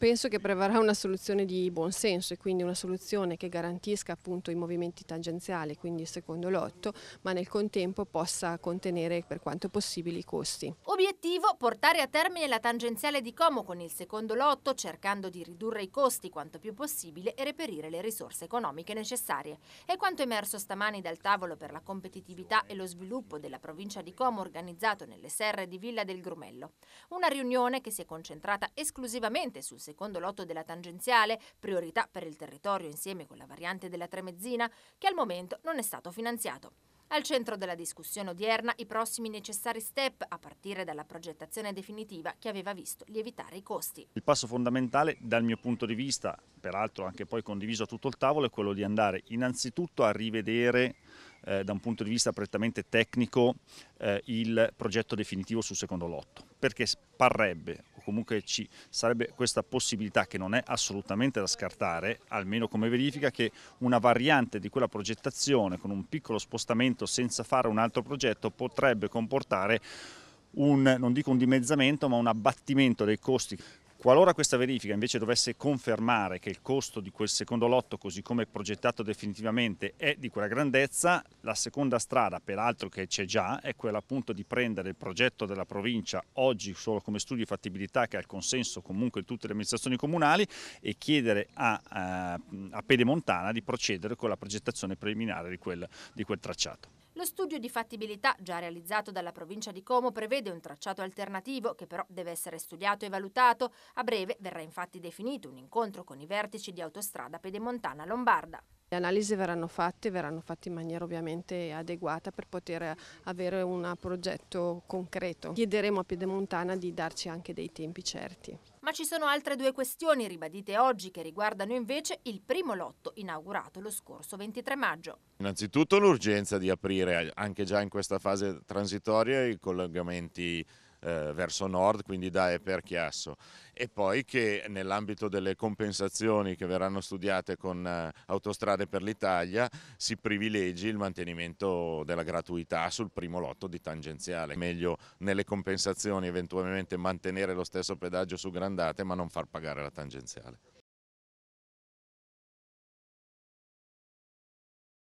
penso che prevarrà una soluzione di buonsenso e quindi una soluzione che garantisca appunto i movimenti tangenziali, quindi il secondo lotto, ma nel contempo possa contenere per quanto possibile i costi. Obiettivo portare a termine la tangenziale di Como con il secondo lotto cercando di ridurre i costi quanto più possibile e reperire le risorse economiche necessarie. È quanto emerso stamani dal tavolo per la competitività e lo sviluppo della provincia di Como organizzato nelle serre di Villa del Grumello. Una riunione che si è concentrata esclusivamente sul secondo secondo lotto della tangenziale, priorità per il territorio insieme con la variante della Tremezzina, che al momento non è stato finanziato. Al centro della discussione odierna i prossimi necessari step, a partire dalla progettazione definitiva che aveva visto lievitare i costi. Il passo fondamentale dal mio punto di vista, peraltro anche poi condiviso a tutto il tavolo, è quello di andare innanzitutto a rivedere eh, da un punto di vista prettamente tecnico eh, il progetto definitivo sul secondo lotto, perché parrebbe comunque ci sarebbe questa possibilità che non è assolutamente da scartare, almeno come verifica che una variante di quella progettazione con un piccolo spostamento senza fare un altro progetto potrebbe comportare un, non dico un dimezzamento, ma un abbattimento dei costi Qualora questa verifica invece dovesse confermare che il costo di quel secondo lotto, così come progettato definitivamente, è di quella grandezza, la seconda strada, peraltro che c'è già, è quella appunto di prendere il progetto della provincia oggi solo come studio di fattibilità che ha il consenso comunque di tutte le amministrazioni comunali e chiedere a, eh, a, Pedemontana di procedere con la progettazione preliminare di quel, di quel tracciato. Lo studio di fattibilità già realizzato dalla provincia di Como prevede un tracciato alternativo che però deve essere studiato e valutato. A breve verrà infatti definito un incontro con i vertici di autostrada pedemontana lombarda. Le analisi verranno fatte, verranno fatte in maniera ovviamente adeguata per poter avere un progetto concreto. Chiederemo a Piedemontana di darci anche dei tempi certi. Ma ci sono altre due questioni ribadite oggi che riguardano invece il primo lotto inaugurato lo scorso 23 maggio. Innanzitutto l'urgenza di aprire anche già in questa fase transitoria i collegamenti eh, verso nord, quindi da e per Chiasso. E poi che nell'ambito delle compensazioni che verranno studiate con eh, Autostrade per l'Italia si privilegi il mantenimento della gratuità sul primo lotto di tangenziale. Meglio nelle compensazioni eventualmente mantenere lo stesso pedaggio su Grandate ma non far pagare la tangenziale.